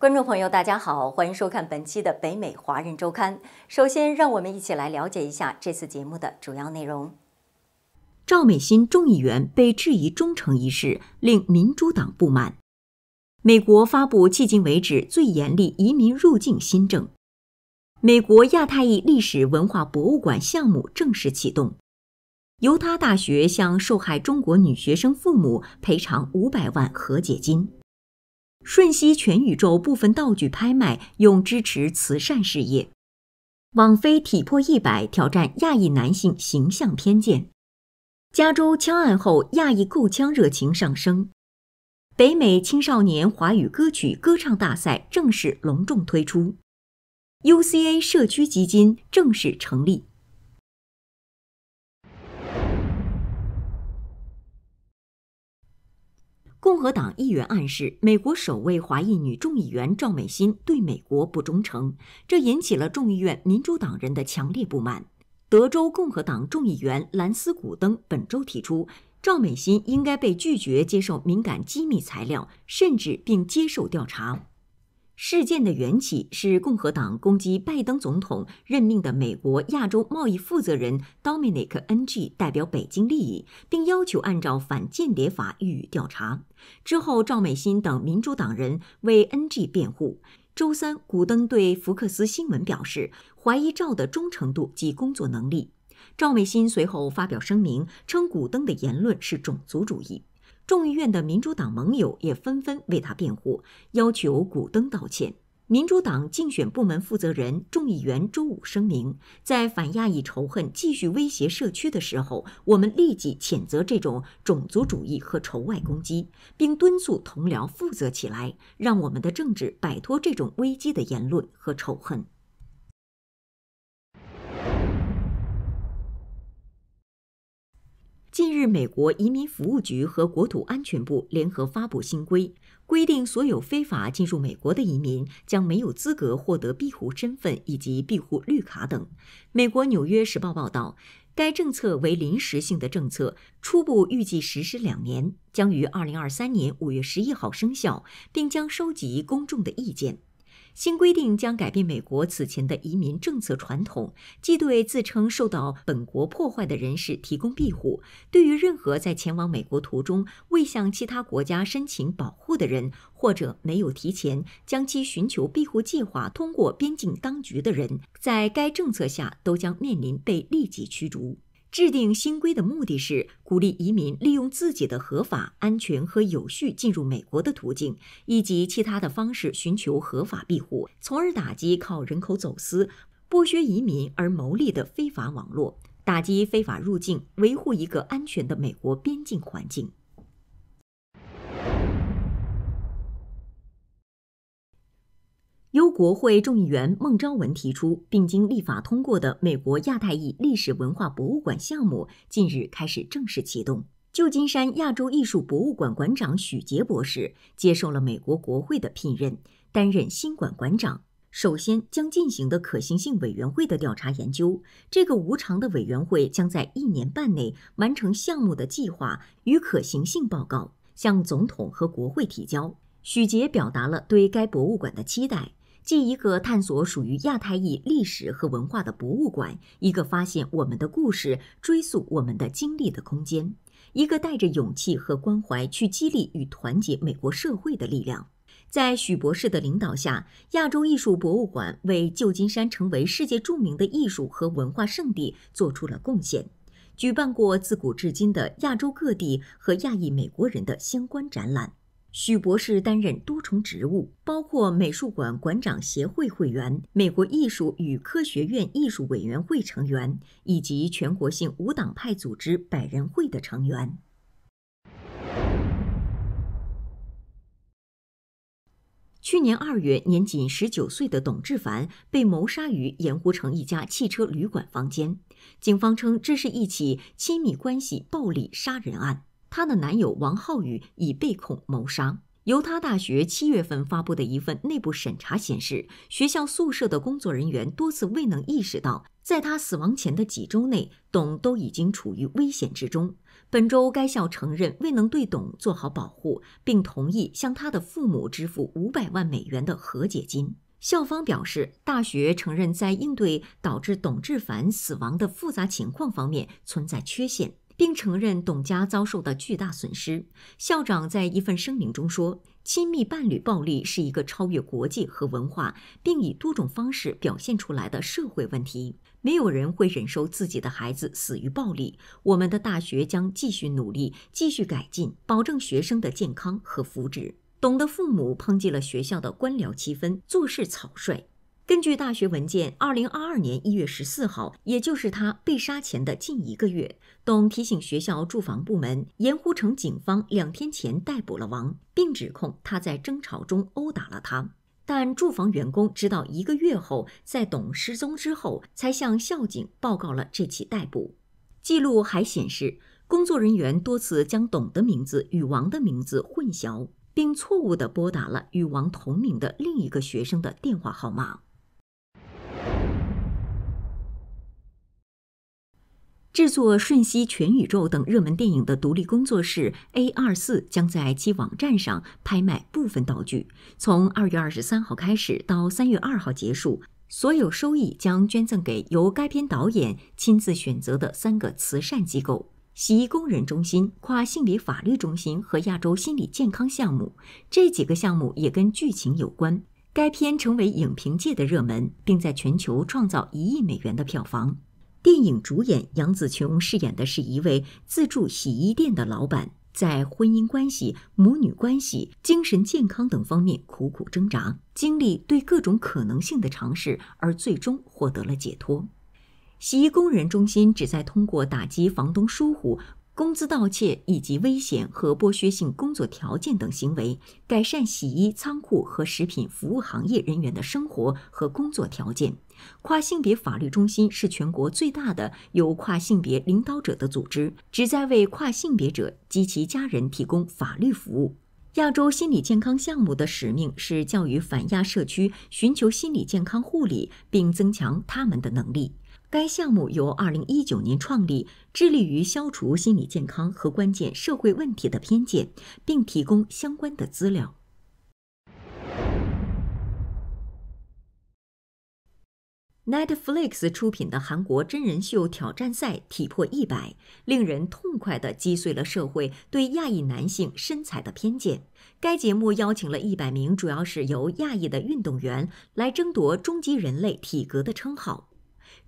观众朋友，大家好，欢迎收看本期的《北美华人周刊》。首先，让我们一起来了解一下这次节目的主要内容：赵美心众议员被质疑忠诚一事令民主党不满；美国发布迄今为止最严厉移民入境新政；美国亚太裔历史文化博物馆项目正式启动；犹他大学向受害中国女学生父母赔偿五百万和解金。瞬息全宇宙部分道具拍卖用支持慈善事业，网飞体魄一百挑战亚裔男性形象偏见，加州枪案后亚裔购枪热情上升，北美青少年华语歌曲歌唱大赛正式隆重推出，UCA 社区基金正式成立。共和党议员暗示，美国首位华裔女众议员赵美心对美国不忠诚，这引起了众议院民主党人的强烈不满。德州共和党众议员兰斯·古登本周提出，赵美心应该被拒绝接受敏感机密材料，甚至并接受调查。事件的缘起是共和党攻击拜登总统任命的美国亚洲贸易负责人 Dominic Ng 代表北京利益，并要求按照反间谍法予以调查。之后，赵美心等民主党人为 Ng 辩护。周三，古登对福克斯新闻表示怀疑赵的忠诚度及工作能力。赵美心随后发表声明，称古登的言论是种族主义。众议院的民主党盟友也纷纷为他辩护，要求古登道歉。民主党竞选部门负责人众议员周五声明，在反亚裔仇恨继续威胁社区的时候，我们立即谴责这种种族主义和仇外攻击，并敦促同僚负责起来，让我们的政治摆脱这种危机的言论和仇恨。近日，美国移民服务局和国土安全部联合发布新规，规定所有非法进入美国的移民将没有资格获得庇护身份以及庇护绿卡等。美国《纽约时报》报道，该政策为临时性的政策，初步预计实施两年，将于二零二三年五月十一号生效，并将收集公众的意见。新规定将改变美国此前的移民政策传统，即对自称受到本国破坏的人士提供庇护。对于任何在前往美国途中未向其他国家申请保护的人，或者没有提前将其寻求庇护计划通过边境当局的人，在该政策下都将面临被立即驱逐。制定新规的目的是鼓励移民利用自己的合法、安全和有序进入美国的途径，以及其他的方式寻求合法庇护，从而打击靠人口走私、剥削移民而牟利的非法网络，打击非法入境，维护一个安全的美国边境环境。国会众议员孟昭文提出并经立法通过的美国亚太裔历史文化博物馆项目近日开始正式启动。旧金山亚洲艺术博物馆馆长许杰博士接受了美国国会的聘任，担任新馆馆长。首先将进行的可行性委员会的调查研究，这个无偿的委员会将在一年半内完成项目的计划与可行性报告，向总统和国会提交。许杰表达了对该博物馆的期待。即一个探索属于亚太裔历史和文化的博物馆，一个发现我们的故事、追溯我们的经历的空间，一个带着勇气和关怀去激励与团结美国社会的力量。在许博士的领导下，亚洲艺术博物馆为旧金山成为世界著名的艺术和文化圣地做出了贡献，举办过自古至今的亚洲各地和亚裔美国人的相关展览。许博士担任多重职务，包括美术馆馆长协会会员、美国艺术与科学院艺术委员会成员，以及全国性无党派组织百人会的成员。去年二月，年仅十九岁的董志凡被谋杀于盐湖城一家汽车旅馆房间。警方称，这是一起亲密关系暴力杀人案。她的男友王浩宇已被控谋杀。犹他大学七月份发布的一份内部审查显示，学校宿舍的工作人员多次未能意识到，在她死亡前的几周内，董都已经处于危险之中。本周，该校承认未能对董做好保护，并同意向他的父母支付五百万美元的和解金。校方表示，大学承认在应对导致董志凡死亡的复杂情况方面存在缺陷。并承认董家遭受的巨大损失。校长在一份声明中说：“亲密伴侣暴力是一个超越国际和文化，并以多种方式表现出来的社会问题。没有人会忍受自己的孩子死于暴力。我们的大学将继续努力，继续改进，保证学生的健康和福祉。”董的父母抨击了学校的官僚气氛，做事草率。根据大学文件，二零二二年一月十四号，也就是他被杀前的近一个月，董提醒学校住房部门，盐湖城警方两天前逮捕了王，并指控他在争吵中殴打了他。但住房员工直到一个月后，在董失踪之后，才向校警报告了这起逮捕。记录还显示，工作人员多次将董的名字与王的名字混淆，并错误地拨打了与王同名的另一个学生的电话号码。制作《瞬息全宇宙》等热门电影的独立工作室 A24 将在其网站上拍卖部分道具，从二月二十三号开始到三月二号结束，所有收益将捐赠给由该片导演亲自选择的三个慈善机构：洗衣工人中心、跨性别法律中心和亚洲心理健康项目。这几个项目也跟剧情有关。该片成为影评界的热门，并在全球创造一亿美元的票房。电影主演杨紫琼饰演的是一位自助洗衣店的老板，在婚姻关系、母女关系、精神健康等方面苦苦挣扎，经历对各种可能性的尝试，而最终获得了解脱。洗衣工人中心旨在通过打击房东疏忽。工资盗窃以及危险和剥削性工作条件等行为，改善洗衣仓库和食品服务行业人员的生活和工作条件。跨性别法律中心是全国最大的有跨性别领导者的组织，旨在为跨性别者及其家人提供法律服务。亚洲心理健康项目的使命是教育反亚社区，寻求心理健康护理，并增强他们的能力。该项目由二零一九年创立，致力于消除心理健康和关键社会问题的偏见，并提供相关的资料。Netflix 出品的韩国真人秀挑战赛《体魄一百》，令人痛快的击碎了社会对亚裔男性身材的偏见。该节目邀请了一百名主要是由亚裔的运动员来争夺“终极人类体格”的称号。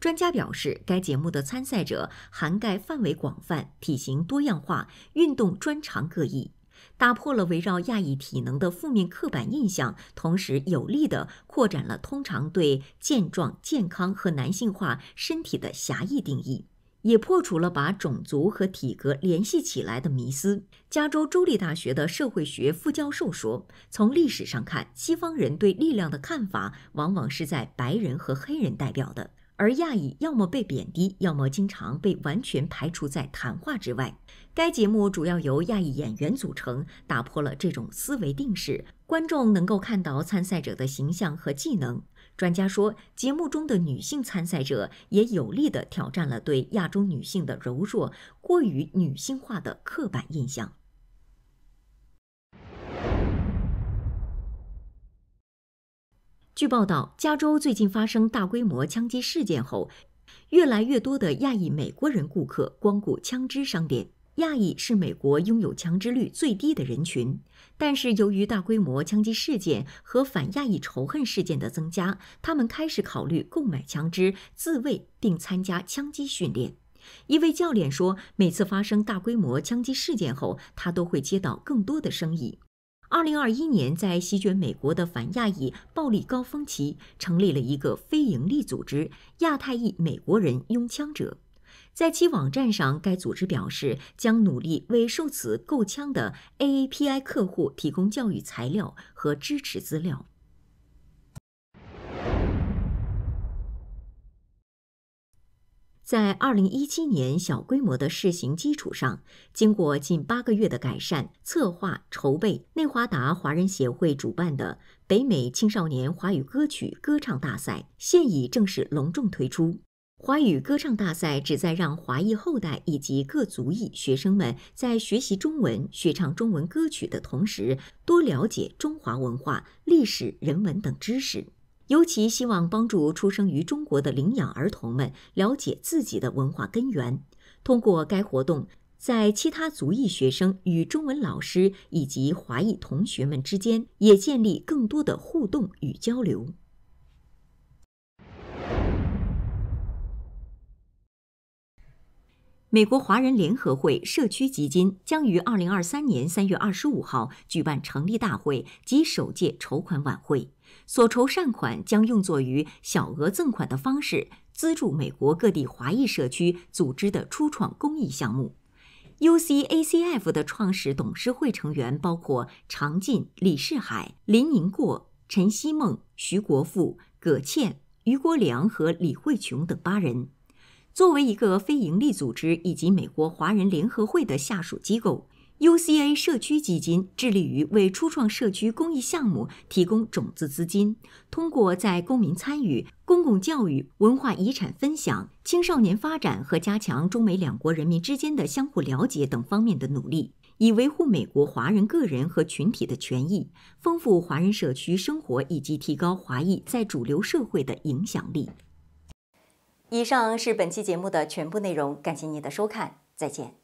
专家表示，该节目的参赛者涵盖范围广泛，体型多样化，运动专长各异，打破了围绕亚裔体能的负面刻板印象，同时有力地扩展了通常对健壮、健康和男性化身体的狭义定义，也破除了把种族和体格联系起来的迷思。加州州立大学的社会学副教授说：“从历史上看，西方人对力量的看法往往是在白人和黑人代表的。”而亚裔要么被贬低，要么经常被完全排除在谈话之外。该节目主要由亚裔演员组成，打破了这种思维定式。观众能够看到参赛者的形象和技能。专家说，节目中的女性参赛者也有力地挑战了对亚洲女性的柔弱、过于女性化的刻板印象。据报道，加州最近发生大规模枪击事件后，越来越多的亚裔美国人顾客光顾枪支商店。亚裔是美国拥有枪支率最低的人群，但是由于大规模枪击事件和反亚裔仇恨事件的增加，他们开始考虑购买枪支自卫，并参加枪击训练。一位教练说：“每次发生大规模枪击事件后，他都会接到更多的生意。”二零二一年，在席卷美国的反亚裔暴力高峰期，成立了一个非营利组织“亚太裔美国人拥枪者”。在其网站上，该组织表示将努力为受此购枪的 AAPI 客户提供教育材料和支持资料。在2017年小规模的试行基础上，经过近八个月的改善策划筹备，内华达华人协会主办的北美青少年华语歌曲歌唱大赛现已正式隆重推出。华语歌唱大赛旨在让华裔后代以及各族裔学生们在学习中文、学唱中文歌曲的同时，多了解中华文化、历史、人文等知识。尤其希望帮助出生于中国的领养儿童们了解自己的文化根源，通过该活动，在其他族裔学生与中文老师以及华裔同学们之间也建立更多的互动与交流。美国华人联合会社区基金将于二零二三年三月二十五号举办成立大会及首届筹款晚会，所筹善款将用作于小额赠款的方式资助美国各地华裔社区组织的初创公益项目。UCACF 的创始董事会成员包括常进、李世海、林宁过、陈希梦、徐国富、葛倩、余国良和李慧琼等八人。作为一个非营利组织以及美国华人联合会的下属机构，UCA 社区基金致力于为初创社区公益项目提供种子资金。通过在公民参与、公共教育、文化遗产分享、青少年发展和加强中美两国人民之间的相互了解等方面的努力，以维护美国华人个人和群体的权益，丰富华人社区生活以及提高华裔在主流社会的影响力。以上是本期节目的全部内容，感谢您的收看，再见。